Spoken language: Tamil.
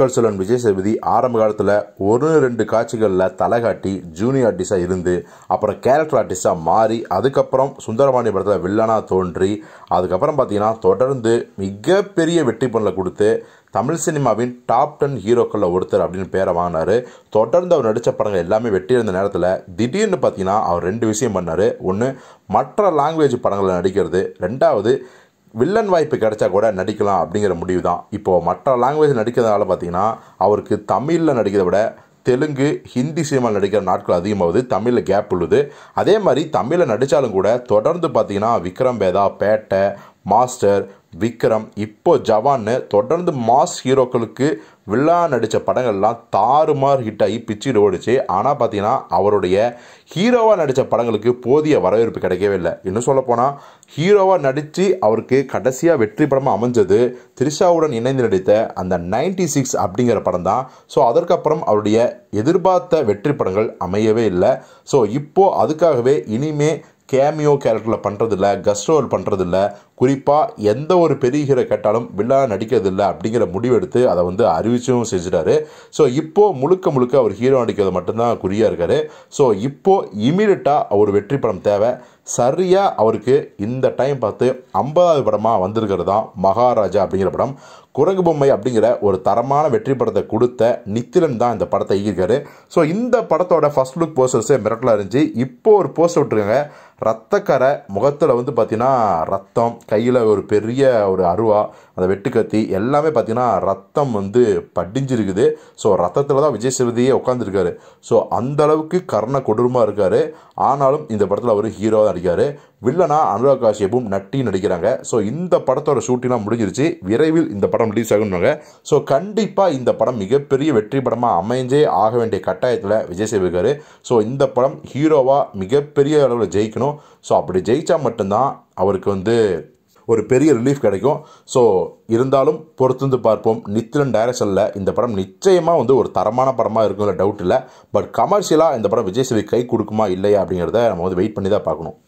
மக்கள் செல்வன் விஜய் சேதுபதி ஆரம்ப காலத்தில் ஒன்று ரெண்டு காட்சிகளில் தலை காட்டி ஜூனியர் ஆர்டிஸ்டாக இருந்து அப்புறம் கேரக்டர் ஆர்டிஸ்டாக மாறி அதுக்கப்புறம் சுந்தரபாணி படத்தில் வில்லனாக தோன்றி அதுக்கப்புறம் பார்த்தீங்கன்னா தொடர்ந்து மிகப்பெரிய வெற்றி பண்ணல கொடுத்து தமிழ் சினிமாவின் டாப் டென் ஹீரோக்களில் ஒருத்தர் அப்படின்னு பேரை வாங்கினார் தொடர்ந்து அவர் நடித்த படங்கள் எல்லாமே வெற்றி இருந்த நேரத்தில் திடீர்னு பார்த்தீங்கன்னா அவர் ரெண்டு விஷயம் பண்ணார் ஒன்று மற்ற லாங்குவேஜ் படங்களில் நடிக்கிறது ரெண்டாவது வில்லன் வாய்ப்பு கிடைச்சா கூட நடிக்கலாம் அப்படிங்கிற முடிவு தான் இப்போது மற்ற லாங்குவேஜ் நடிக்கிறதுனால பார்த்தீங்கன்னா அவருக்கு தமிழில் நடிக்கிறத விட தெலுங்கு ஹிந்தி சினிமாவில் நடிக்கிற நாட்கள் அதிகமாகுது தமிழில் கேப் உள்ளது அதே மாதிரி தமிழில் நடித்தாலும் கூட தொடர்ந்து பார்த்தீங்கன்னா விக்ரம் பேதா பேட்டை மாஸ்டர் விக்ரம் இப்போ ஜவான்னு தொடர்ந்து மாஸ் ஹீரோக்களுக்கு வில்லா நடித்த படங்கள்லாம் தாறுமாறு ஹிட் ஆகி பிச்சிட்டு ஓடிச்சு ஆனால் பார்த்தீங்கன்னா அவருடைய ஹீரோவாக நடித்த படங்களுக்கு போதிய வரவேற்பு கிடைக்கவே இல்லை இன்னும் சொல்லப்போனால் ஹீரோவாக நடித்து அவருக்கு கடைசியாக வெற்றி படமாக அமைஞ்சது த்ரிஷாவுடன் இணைந்து நடித்த அந்த நைன்டி சிக்ஸ் அப்படிங்கிற படம் தான் ஸோ அதற்கப்புறம் அவருடைய எதிர்பார்த்த வெற்றி படங்கள் அமையவே இல்லை ஸோ இப்போது அதுக்காகவே இனிமே கேமியோ கேரக்டரில் பண்ணுறதில்ல கஸ்ட்ரோல் பண்ணுறதில்ல குறிப்பாக எந்த ஒரு பெரிய ஹீரோ கேட்டாலும் வில்லனாக நடிக்கிறதில்ல அப்படிங்கிற முடிவெடுத்து அதை வந்து அறிவிச்சும் செஞ்சிட்டாரு ஸோ இப்போது முழுக்க முழுக்க அவர் ஹீரோ நடிக்கிறது மட்டும்தான் குறியாக இருக்கார் ஸோ இப்போது இமீடியட்டாக அவர் வெற்றி படம் தேவை சரியாக அவருக்கு இந்த டைம் பார்த்து ஐம்பதாவது படமாக வந்திருக்கிறது தான் மகாராஜா அப்படிங்கிற படம் குரங்கு பொம்மை அப்படிங்கிற ஒரு தரமான வெற்றி படத்தை கொடுத்த நித்திலன் தான் இந்த படத்தை ஈர்க்காரு ஸோ இந்த படத்தோட ஃபஸ்ட் லுக் போஸ்டர்ஸே மிரட்டலாக இருந்துச்சு இப்போ ஒரு போஸ்டர் விட்டுருக்காங்க ரத்தக்கரை முகத்தில் வந்து பார்த்தீங்கன்னா ரத்தம் கையில் ஒரு பெரிய ஒரு அருவா அந்த வெட்டு கத்தி எல்லாமே பார்த்திங்கன்னா ரத்தம் வந்து படிஞ்சிருக்குது ஸோ ரத்தத்தில் தான் விஜய் சேதுபதியே உட்காந்துருக்காரு ஸோ அந்த அளவுக்கு கர்ண கொடூரமாக இருக்கார் ஆனாலும் இந்த படத்தில் அவர் ஹீரோவாக தான் நடிக்கார் வில்லனா அனுராக் காஷ்யப்பும் நட்டி நடிக்கிறாங்க ஸோ இந்த படத்தோட ஷூட்டிங்லாம் முடிஞ்சிருச்சு விரைவில் இந்த படம் ரிலீஸ் ஆகணுங்க ஸோ கண்டிப்பாக இந்த படம் மிகப்பெரிய வெற்றி படமாக அமைஞ்சே ஆக வேண்டிய கட்டாயத்தில் விஜய் சேவிக்கார் ஸோ இந்த படம் ஹீரோவாக மிகப்பெரிய அளவில் ஜெயிக்கணும் ஸோ அப்படி ஜெயித்தா மட்டும்தான் அவருக்கு வந்து ஒரு பெரிய ரிலீஃப் கிடைக்கும் ஸோ இருந்தாலும் பொறுத்துந்து பார்ப்போம் நித்திரன் டைரக்ஷனில் இந்த படம் நிச்சயமாக வந்து ஒரு தரமான படமாக இருக்குங்கிற டவுட் இல்லை பட் கமர்ஷியலாக இந்த படம் விஜய் சேவை கை கொடுக்குமா இல்லையா அப்படிங்கிறத நம்ம வந்து வெயிட் பண்ணி தான் பார்க்கணும்